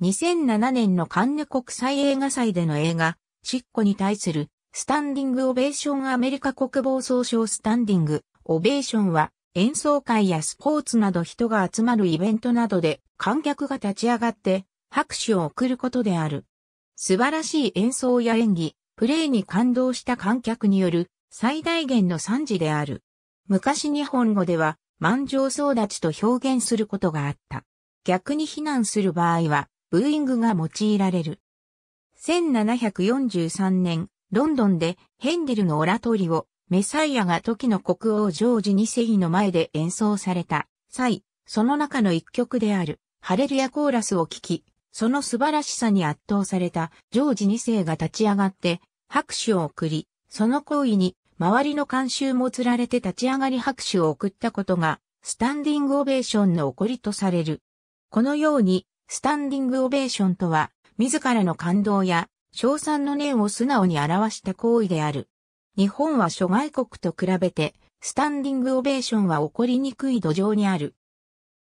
2007年のカンヌ国際映画祭での映画、シッコに対するスタンディングオベーションアメリカ国防総省スタンディングオベーションは演奏会やスポーツなど人が集まるイベントなどで観客が立ち上がって拍手を送ることである。素晴らしい演奏や演技、プレーに感動した観客による最大限の賛辞である。昔日本語では満場立ちと表現することがあった。逆に非難する場合はブーイングが用いられる。1743年、ロンドンでヘンデルのオラトリをメサイアが時の国王ジョージ2世の前で演奏された際、その中の一曲であるハレルヤコーラスを聴き、その素晴らしさに圧倒されたジョージ2世が立ち上がって拍手を送り、その行為に周りの観衆もつられて立ち上がり拍手を送ったことがスタンディングオベーションの起こりとされる。このようにスタンディングオベーションとは、自らの感動や、賞賛の念を素直に表した行為である。日本は諸外国と比べて、スタンディングオベーションは起こりにくい土壌にある。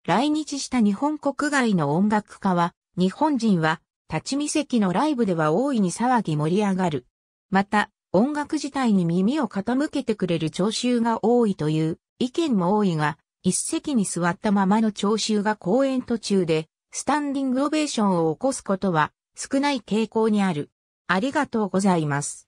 来日した日本国外の音楽家は、日本人は、立ち見席のライブでは大いに騒ぎ盛り上がる。また、音楽自体に耳を傾けてくれる聴衆が多いという意見も多いが、一席に座ったままの聴衆が公演途中でスタンディングオベーションを起こすことは少ない傾向にある。ありがとうございます。